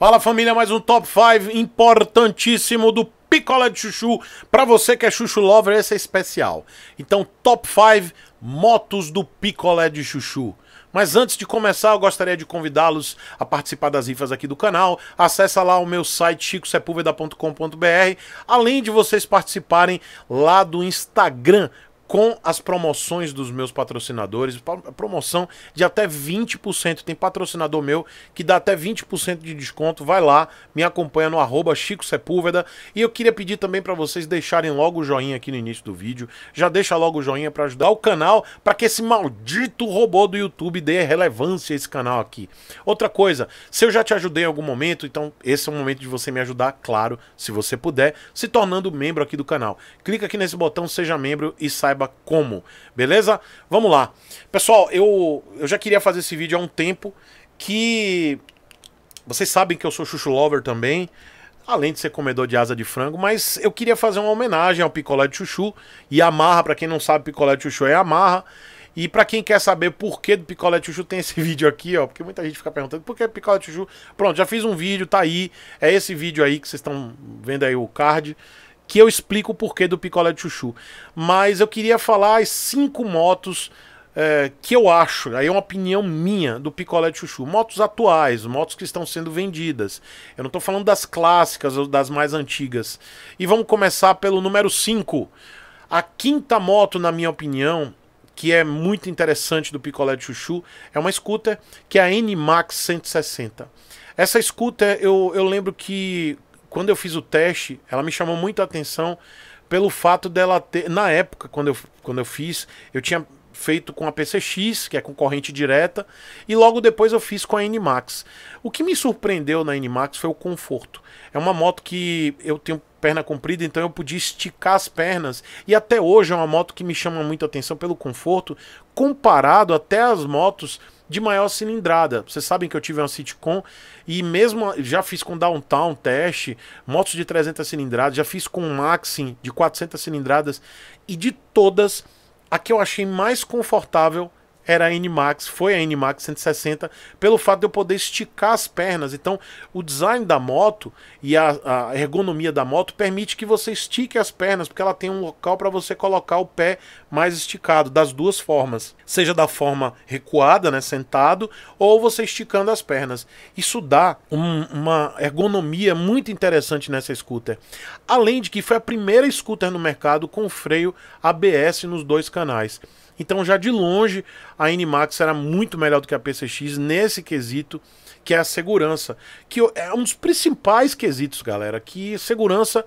Fala família, mais um top 5 importantíssimo do Picolé de Chuchu. Para você que é chuchu lover, esse é especial. Então, top 5 motos do Picolé de Chuchu. Mas antes de começar, eu gostaria de convidá-los a participar das rifas aqui do canal. Acesse lá o meu site chicosepulveda.com.br, além de vocês participarem lá do Instagram com as promoções dos meus patrocinadores, promoção de até 20%. Tem patrocinador meu que dá até 20% de desconto. Vai lá, me acompanha no arroba Chico Sepúlveda. E eu queria pedir também para vocês deixarem logo o joinha aqui no início do vídeo. Já deixa logo o joinha para ajudar o canal, para que esse maldito robô do YouTube dê relevância a esse canal aqui. Outra coisa, se eu já te ajudei em algum momento, então esse é o momento de você me ajudar, claro, se você puder, se tornando membro aqui do canal. Clica aqui nesse botão Seja Membro e saiba saiba como, beleza? Vamos lá. Pessoal, eu, eu já queria fazer esse vídeo há um tempo que... Vocês sabem que eu sou chuchu lover também, além de ser comedor de asa de frango, mas eu queria fazer uma homenagem ao picolé de chuchu e a marra, para quem não sabe, picolé de chuchu é a marra. E para quem quer saber por que do picolé de chuchu, tem esse vídeo aqui, ó, porque muita gente fica perguntando por que picolé de chuchu. Pronto, já fiz um vídeo, tá aí, é esse vídeo aí que vocês estão vendo aí o card que eu explico o porquê do picolé de chuchu. Mas eu queria falar as cinco motos é, que eu acho, aí é uma opinião minha do picolé de chuchu. Motos atuais, motos que estão sendo vendidas. Eu não estou falando das clássicas ou das mais antigas. E vamos começar pelo número 5. A quinta moto, na minha opinião, que é muito interessante do picolé de chuchu, é uma scooter que é a N-Max 160. Essa scooter, eu, eu lembro que quando eu fiz o teste, ela me chamou muita atenção pelo fato dela ter. Na época, quando eu, quando eu fiz, eu tinha feito com a PCX, que é concorrente direta, e logo depois eu fiz com a NMAX. O que me surpreendeu na NMAX foi o conforto. É uma moto que eu tenho perna comprida, então eu podia esticar as pernas, e até hoje é uma moto que me chama muita atenção pelo conforto, comparado até às motos de maior cilindrada. Vocês sabem que eu tive uma sitcom e mesmo já fiz com Downtown, teste, motos de 300 cilindradas, já fiz com Maxim de 400 cilindradas e de todas a que eu achei mais confortável era a NMAX, foi a NMAX 160, pelo fato de eu poder esticar as pernas. Então, o design da moto e a, a ergonomia da moto permite que você estique as pernas, porque ela tem um local para você colocar o pé mais esticado, das duas formas. Seja da forma recuada, né, sentado, ou você esticando as pernas. Isso dá um, uma ergonomia muito interessante nessa scooter. Além de que foi a primeira scooter no mercado com freio ABS nos dois canais. Então, já de longe, a NMAX era muito melhor do que a PCX nesse quesito, que é a segurança, que é um dos principais quesitos, galera, que segurança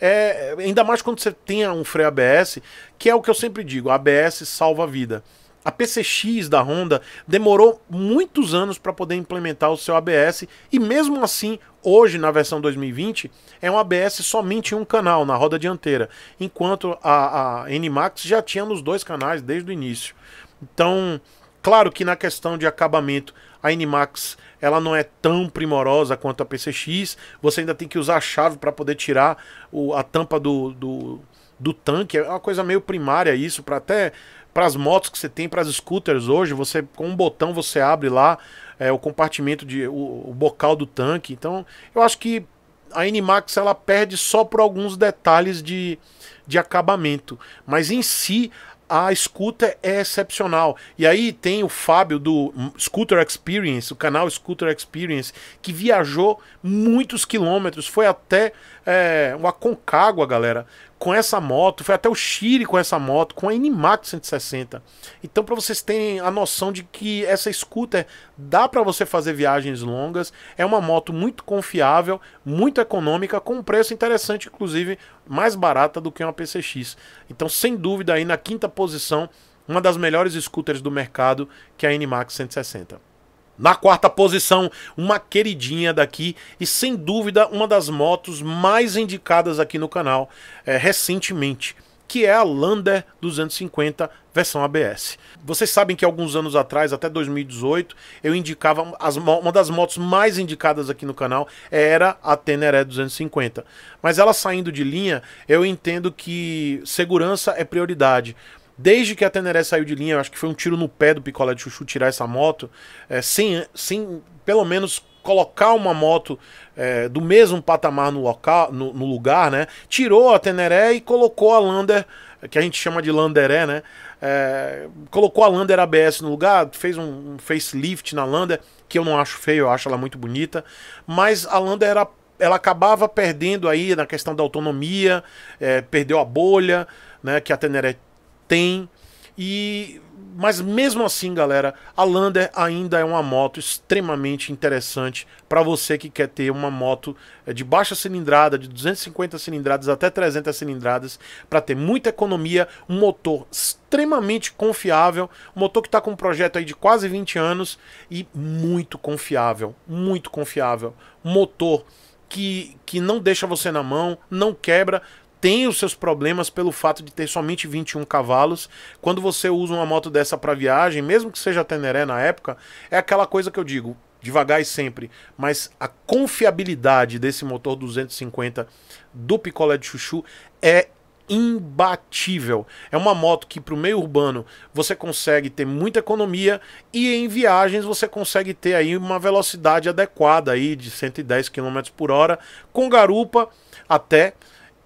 é ainda mais quando você tem um freio ABS, que é o que eu sempre digo, ABS salva a vida. A PCX da Honda demorou muitos anos para poder implementar o seu ABS e mesmo assim hoje, na versão 2020, é um ABS somente em um canal, na roda dianteira, enquanto a, a NMAX já tinha nos dois canais desde o início. Então, claro que na questão de acabamento, a NMAX ela não é tão primorosa quanto a PCX, você ainda tem que usar a chave para poder tirar o, a tampa do, do, do tanque, é uma coisa meio primária isso, para até para as motos que você tem, para as scooters hoje, você com um botão você abre lá é, o compartimento de o, o, bocal do tanque. Então, eu acho que a N-Max ela perde só por alguns detalhes de, de acabamento, mas em si a scooter é excepcional. E aí tem o Fábio do Scooter Experience, o canal Scooter Experience, que viajou muitos quilômetros, foi até é, o Aconcagua, galera, com essa moto. Foi até o Chile com essa moto, com a Inimax 160. Então, para vocês terem a noção de que essa scooter dá para você fazer viagens longas. É uma moto muito confiável, muito econômica, com um preço interessante, inclusive mais barata do que uma PCX. Então, sem dúvida, aí na quinta posição, uma das melhores scooters do mercado, que é a Inimax 160. Na quarta posição, uma queridinha daqui e sem dúvida uma das motos mais indicadas aqui no canal é, recentemente, que é a Lander 250 versão ABS. Vocês sabem que alguns anos atrás, até 2018, eu indicava as, uma das motos mais indicadas aqui no canal era a Teneré 250. Mas ela saindo de linha, eu entendo que segurança é prioridade. Desde que a Teneré saiu de linha, eu acho que foi um tiro no pé do Picolé de Chuchu tirar essa moto, é, sem, sem pelo menos colocar uma moto é, do mesmo patamar no, local, no, no, lugar, né? Tirou a Teneré e colocou a Lander, que a gente chama de Landeré, né? É, colocou a Lander ABS no lugar, fez um, um facelift na Lander, que eu não acho feio, eu acho ela muito bonita, mas a Lander era, ela acabava perdendo aí na questão da autonomia, é, perdeu a bolha, né? Que a Teneré tem. E mas mesmo assim, galera, a Lander ainda é uma moto extremamente interessante para você que quer ter uma moto eh, de baixa cilindrada, de 250 cilindradas até 300 cilindradas, para ter muita economia, um motor extremamente confiável, um motor que está com um projeto aí de quase 20 anos e muito confiável, muito confiável, motor que, que não deixa você na mão, não quebra, tem os seus problemas pelo fato de ter somente 21 cavalos. Quando você usa uma moto dessa para viagem, mesmo que seja Teneré na época, é aquela coisa que eu digo, devagar e sempre, mas a confiabilidade desse motor 250 do picolé de chuchu é imbatível. É uma moto que para o meio urbano você consegue ter muita economia e em viagens você consegue ter aí uma velocidade adequada aí de 110 km por hora com garupa até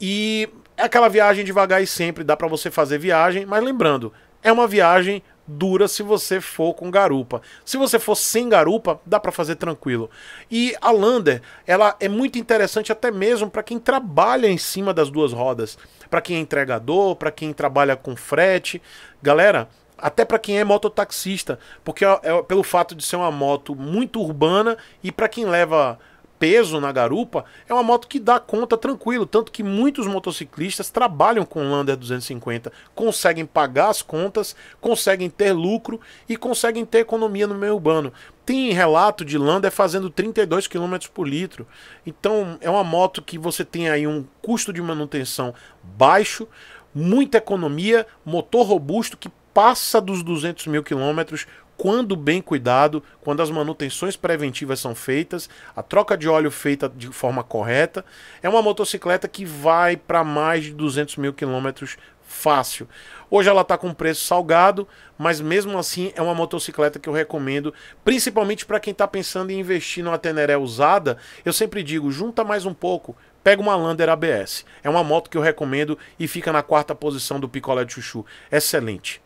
e aquela viagem devagar e sempre, dá para você fazer viagem, mas lembrando, é uma viagem dura se você for com garupa. Se você for sem garupa, dá para fazer tranquilo. E a Lander, ela é muito interessante até mesmo para quem trabalha em cima das duas rodas, para quem é entregador, para quem trabalha com frete. Galera, até para quem é mototaxista, porque é, é, pelo fato de ser uma moto muito urbana e para quem leva peso na garupa, é uma moto que dá conta tranquilo. Tanto que muitos motociclistas trabalham com o Lander 250, conseguem pagar as contas, conseguem ter lucro e conseguem ter economia no meio urbano. Tem relato de Lander fazendo 32 km por litro. Então é uma moto que você tem aí um custo de manutenção baixo, muita economia, motor robusto que passa dos 200 mil quilômetros quando bem cuidado, quando as manutenções preventivas são feitas, a troca de óleo feita de forma correta, é uma motocicleta que vai para mais de 200 mil quilômetros fácil. Hoje ela está com preço salgado, mas mesmo assim é uma motocicleta que eu recomendo, principalmente para quem está pensando em investir numa Teneré usada. Eu sempre digo, junta mais um pouco, pega uma Lander ABS. É uma moto que eu recomendo e fica na quarta posição do picolé de chuchu. Excelente.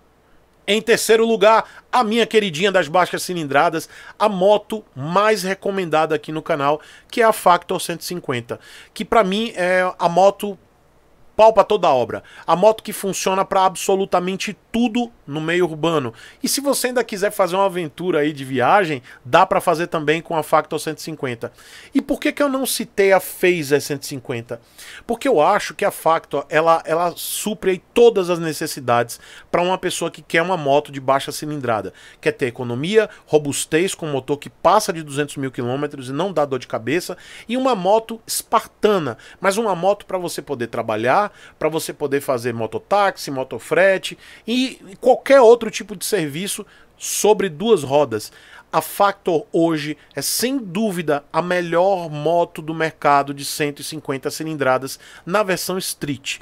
Em terceiro lugar, a minha queridinha das baixas cilindradas, a moto mais recomendada aqui no canal, que é a Factor 150, que para mim é a moto palpa toda a obra. A moto que funciona para absolutamente tudo no meio urbano. E se você ainda quiser fazer uma aventura aí de viagem, dá para fazer também com a Factor 150. E por que, que eu não citei a Phaser 150? Porque eu acho que a Factor ela, ela supre todas as necessidades para uma pessoa que quer uma moto de baixa cilindrada. Quer ter economia, robustez com um motor que passa de 200 mil quilômetros e não dá dor de cabeça, e uma moto espartana, mas uma moto para você poder trabalhar, para você poder fazer mototáxi, motofrete e e qualquer outro tipo de serviço sobre duas rodas. A Factor hoje é sem dúvida a melhor moto do mercado de 150 cilindradas na versão Street.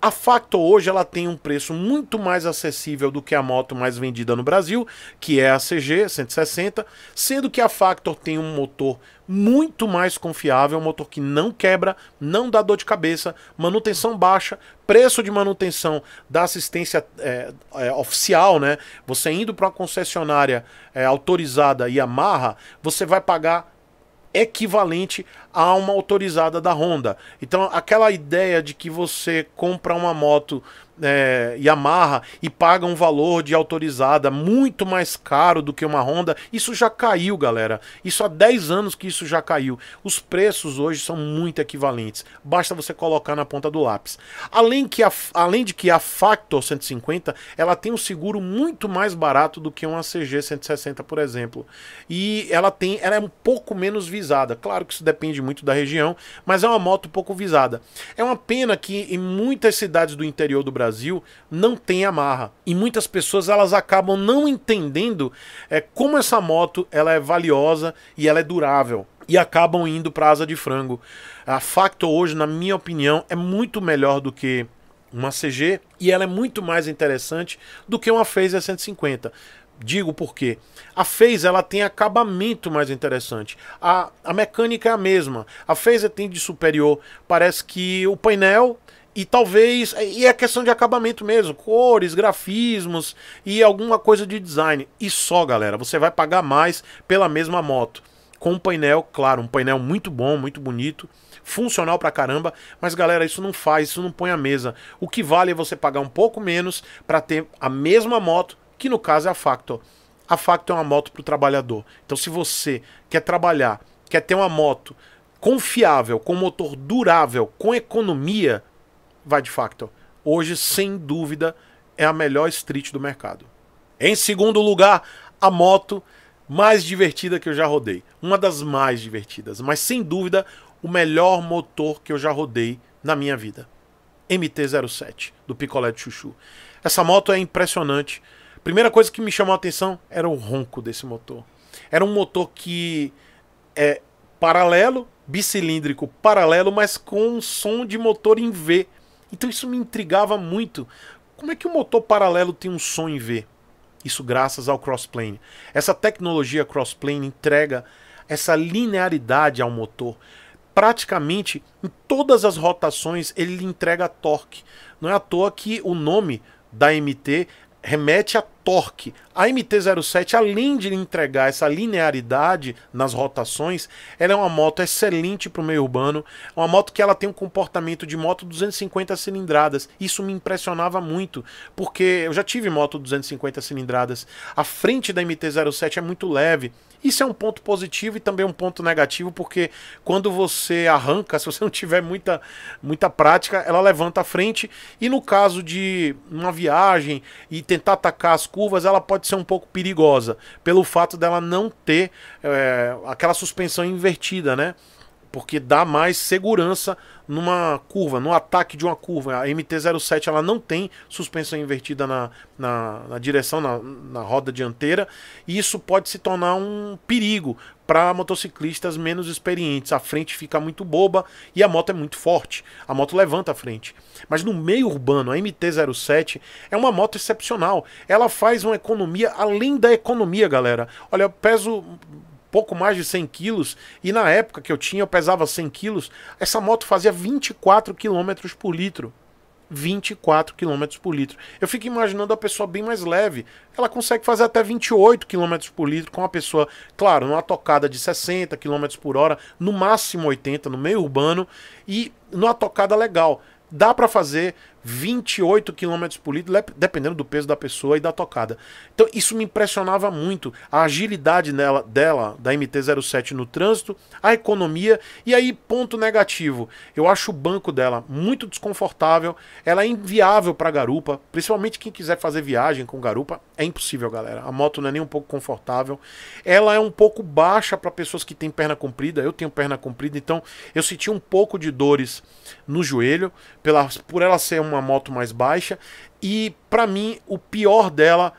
A Factor hoje ela tem um preço muito mais acessível do que a moto mais vendida no Brasil, que é a CG 160, sendo que a Factor tem um motor muito mais confiável, um motor que não quebra, não dá dor de cabeça, manutenção baixa, preço de manutenção da assistência é, é, oficial, né? Você indo para uma concessionária é, autorizada Yamaha, você vai pagar equivalente a uma autorizada da Honda. Então, aquela ideia de que você compra uma moto é, Yamaha e paga um valor de autorizada muito mais caro do que uma Honda, isso já caiu, galera. Isso há 10 anos que isso já caiu. Os preços hoje são muito equivalentes. Basta você colocar na ponta do lápis. Além, que a, além de que a Factor 150, ela tem um seguro muito mais barato do que uma CG 160, por exemplo. E ela tem, ela é um pouco menos visada. Claro que isso depende muito da região, mas é uma moto pouco visada. É uma pena que em muitas cidades do interior do Brasil Brasil não tem amarra E muitas pessoas elas acabam não entendendo é, como essa moto ela é valiosa e ela é durável e acabam indo para asa de frango. A Factor hoje, na minha opinião, é muito melhor do que uma CG e ela é muito mais interessante do que uma Phaser 150. Digo porque a Phase ela tem acabamento mais interessante. A, a mecânica é a mesma. A Phase tem de superior, parece que o painel e talvez. E é questão de acabamento mesmo. Cores, grafismos e alguma coisa de design. E só, galera. Você vai pagar mais pela mesma moto. Com um painel, claro, um painel muito bom, muito bonito funcional pra caramba, mas galera, isso não faz, isso não põe a mesa. O que vale é você pagar um pouco menos para ter a mesma moto, que no caso é a Factor. A Factor é uma moto pro trabalhador. Então se você quer trabalhar, quer ter uma moto confiável, com motor durável, com economia, vai de facto. Hoje, sem dúvida, é a melhor street do mercado. Em segundo lugar, a moto mais divertida que eu já rodei. Uma das mais divertidas, mas sem dúvida o melhor motor que eu já rodei na minha vida. MT-07 do Picolé de Chuchu. Essa moto é impressionante. Primeira coisa que me chamou a atenção era o ronco desse motor. Era um motor que é paralelo, bicilíndrico paralelo, mas com um som de motor em V. Então isso me intrigava muito. Como é que o motor paralelo tem um som em V? Isso graças ao crossplane. Essa tecnologia crossplane entrega essa linearidade ao motor. Praticamente em todas as rotações ele entrega torque. Não é à toa que o nome da MT remete a torque, a MT-07, além de entregar essa linearidade nas rotações, ela é uma moto excelente para o meio urbano, uma moto que ela tem um comportamento de moto 250 cilindradas. Isso me impressionava muito, porque eu já tive moto 250 cilindradas. A frente da MT-07 é muito leve. Isso é um ponto positivo e também um ponto negativo, porque quando você arranca, se você não tiver muita, muita prática, ela levanta a frente. E no caso de uma viagem e tentar atacar as curvas, ela pode ser um pouco perigosa, pelo fato dela não ter é, aquela suspensão invertida, né? porque dá mais segurança numa curva, no ataque de uma curva. A MT-07 ela não tem suspensão invertida na, na, na direção, na, na, roda dianteira, e isso pode se tornar um perigo para motociclistas menos experientes. A frente fica muito boba e a moto é muito forte, a moto levanta a frente. Mas no meio urbano, a MT-07 é uma moto excepcional, ela faz uma economia além da economia, galera. Olha, eu peso pouco mais de 100 quilos, e na época que eu tinha, eu pesava 100 quilos, essa moto fazia 24 quilômetros por litro. 24 km por litro. Eu fico imaginando a pessoa bem mais leve. Ela consegue fazer até 28 km por litro com uma pessoa, claro, numa tocada de 60 km por hora, no máximo 80 no meio urbano e numa tocada legal. Dá para fazer 28 km por litro, dependendo do peso da pessoa e da tocada. Então isso me impressionava muito, a agilidade dela, dela da MT-07 no trânsito, a economia e aí ponto negativo. Eu acho o banco dela muito desconfortável, ela é inviável para garupa, principalmente quem quiser fazer viagem com garupa, é impossível, galera. A moto não é nem um pouco confortável. Ela é um pouco baixa para pessoas que têm perna comprida, eu tenho perna comprida, então eu senti um pouco de dores no joelho pela, por ela ser uma uma moto mais baixa. E para mim, o pior dela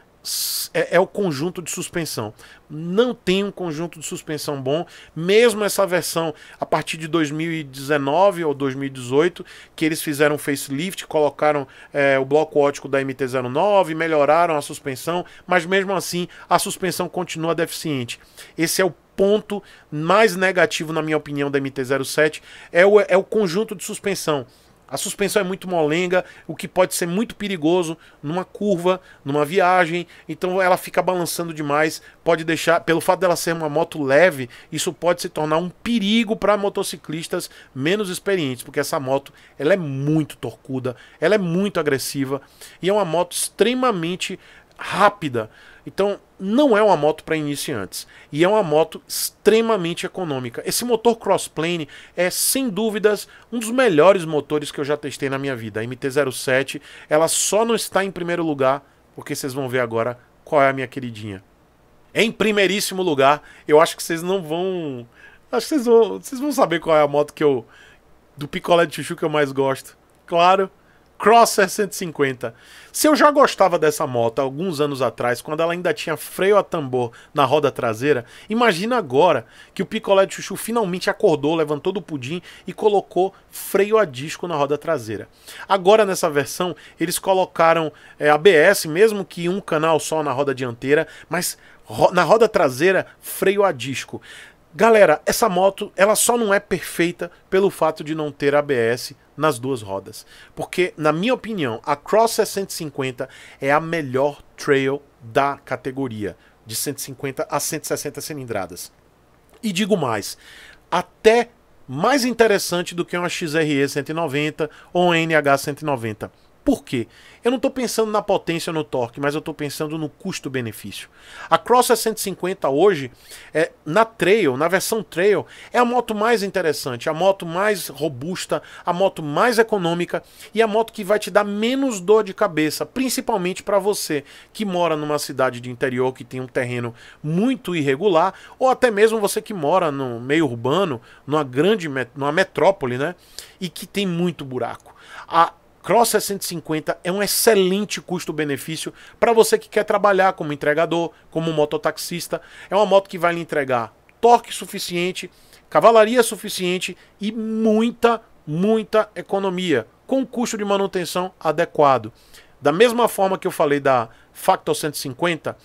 é, é, o conjunto de suspensão. Não tem um conjunto de suspensão bom, mesmo essa versão a partir de 2019 ou 2018, que eles fizeram facelift, colocaram é, o bloco ótico da MT-09, melhoraram a suspensão, mas mesmo assim a suspensão continua deficiente. Esse é o ponto mais negativo, na minha opinião, da MT-07, é o, é o conjunto de suspensão. A suspensão é muito molenga, o que pode ser muito perigoso numa curva, numa viagem. Então ela fica balançando demais, pode deixar, pelo fato dela ser uma moto leve, isso pode se tornar um perigo para motociclistas menos experientes, porque essa moto ela é muito torcuda, ela é muito agressiva e é uma moto extremamente rápida. Então, não é uma moto para iniciantes. E é uma moto extremamente econômica. Esse motor Crossplane é, sem dúvidas, um dos melhores motores que eu já testei na minha vida. A MT-07, ela só não está em primeiro lugar, porque vocês vão ver agora qual é a minha queridinha. É em primeiríssimo lugar, eu acho que vocês não vão... Acho que vocês vão, vocês vão saber qual é a moto que eu... Do picolé de chuchu que eu mais gosto. Claro, Crosser 150. Se eu já gostava dessa moto alguns anos atrás, quando ela ainda tinha freio a tambor na roda traseira, imagina agora que o picolé de chuchu finalmente acordou, levantou do pudim e colocou freio a disco na roda traseira. Agora nessa versão, eles colocaram é, ABS, mesmo que um canal só na roda dianteira, mas ro na roda traseira, freio a disco. Galera, essa moto ela só não é perfeita pelo fato de não ter ABS nas duas rodas. Porque, na minha opinião, a Cross 650 é a melhor trail da categoria, de 150 a 160 cilindradas. E digo mais, até mais interessante do que uma XRE 190 ou um NH 190 por quê? Eu não estou pensando na potência no torque, mas eu estou pensando no custo-benefício. A Cross 150 é hoje, é, na Trail, na versão Trail, é a moto mais interessante, a moto mais robusta, a moto mais econômica e a moto que vai te dar menos dor de cabeça, principalmente para você que mora numa cidade de interior que tem um terreno muito irregular, ou até mesmo você que mora no meio urbano, numa grande numa metrópole, né? E que tem muito buraco. A Cross 650 é um excelente custo-benefício para você que quer trabalhar como entregador, como mototaxista. É uma moto que vai lhe entregar torque suficiente, cavalaria suficiente e muita, muita economia, com custo de manutenção adequado. Da mesma forma que eu falei da Factor 150,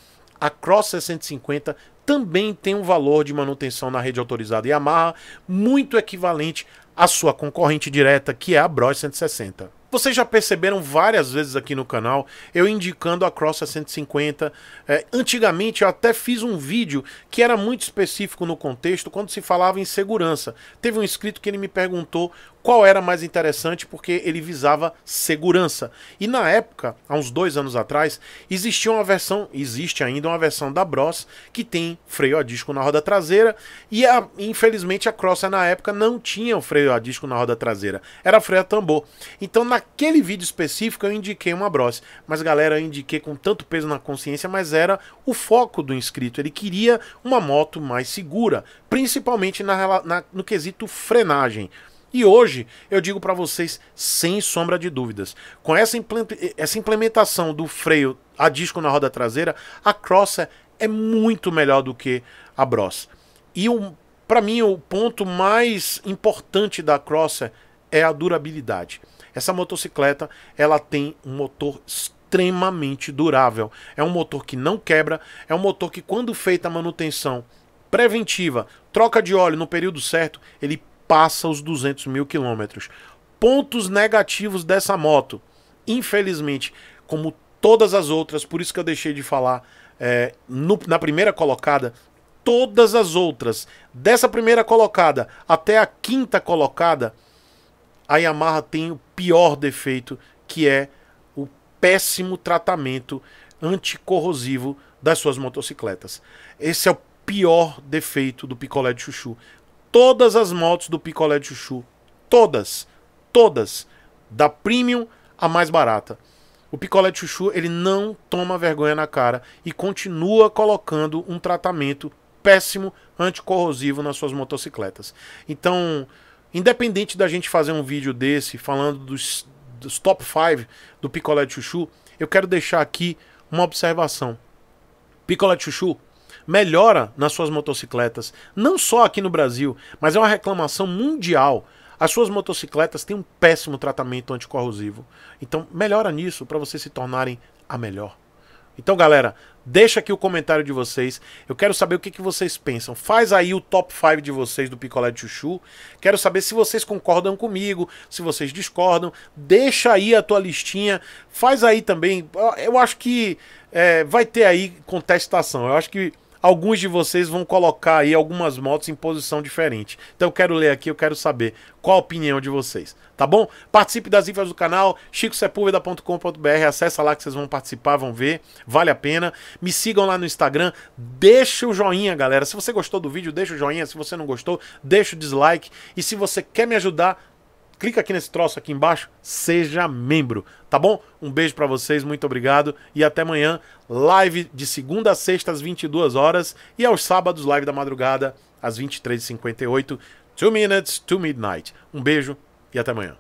a Cross 650 também tem um valor de manutenção na rede autorizada Yamaha muito equivalente à sua concorrente direta, que é a Bros 160. Vocês já perceberam várias vezes aqui no canal eu indicando a Cross 150. É, antigamente eu até fiz um vídeo que era muito específico no contexto quando se falava em segurança. Teve um inscrito que ele me perguntou qual era mais interessante porque ele visava segurança. E na época, há uns dois anos atrás, existia uma versão, existe ainda uma versão da Bros que tem freio a disco na roda traseira e a, infelizmente a Crosser na época não tinha o freio a disco na roda traseira, era freio a tambor. Então naquele vídeo específico eu indiquei uma Bros, mas galera, eu indiquei com tanto peso na consciência, mas era o foco do inscrito, ele queria uma moto mais segura, principalmente na, na no quesito frenagem. E hoje eu digo para vocês sem sombra de dúvidas, com essa, essa implementação do freio a disco na roda traseira, a Crosser é muito melhor do que a Bros. E para mim o ponto mais importante da Crosser é a durabilidade. Essa motocicleta, ela tem um motor extremamente durável. É um motor que não quebra, é um motor que quando feita a manutenção preventiva, troca de óleo no período certo, ele passa os 200 mil quilômetros. Pontos negativos dessa moto, infelizmente, como todas as outras, por isso que eu deixei de falar é, no, na primeira colocada, todas as outras, dessa primeira colocada até a quinta colocada, a Yamaha tem o pior defeito, que é o péssimo tratamento anticorrosivo das suas motocicletas. Esse é o pior defeito do picolé de chuchu todas as motos do Picolé de Chuchu. Todas. Todas. Da premium à mais barata. O Picolé de Chuchu, ele não toma vergonha na cara e continua colocando um tratamento péssimo anticorrosivo nas suas motocicletas. Então, independente da gente fazer um vídeo desse falando dos, dos top 5 do Picolé de Chuchu, eu quero deixar aqui uma observação. Picolé de Chuchu melhora nas suas motocicletas, não só aqui no Brasil, mas é uma reclamação mundial. As suas motocicletas têm um péssimo tratamento anticorrosivo. Então, melhora nisso para vocês se tornarem a melhor. Então, galera, deixa aqui o comentário de vocês. Eu quero saber o que, que vocês pensam. Faz aí o top 5 de vocês do Picolé de Chuchu. Quero saber se vocês concordam comigo, se vocês discordam. Deixa aí a tua listinha. Faz aí também. Eu acho que é, vai ter aí contestação. Eu acho que alguns de vocês vão colocar aí algumas motos em posição diferente. Então eu quero ler aqui, eu quero saber qual a opinião de vocês, tá bom? Participe das infas do canal, chicosepulveda.com.br, acessa lá que vocês vão participar, vão ver, vale a pena. Me sigam lá no Instagram, deixa o joinha, galera. Se você gostou do vídeo, deixa o joinha. Se você não gostou, deixa o dislike. E se você quer me ajudar, clica aqui nesse troço aqui embaixo, seja membro, tá bom? Um beijo para vocês, muito obrigado e até amanhã, live de segunda a sexta às 22 horas e aos sábados live da madrugada às 23h58, 2 minutes to midnight. Um beijo e até amanhã.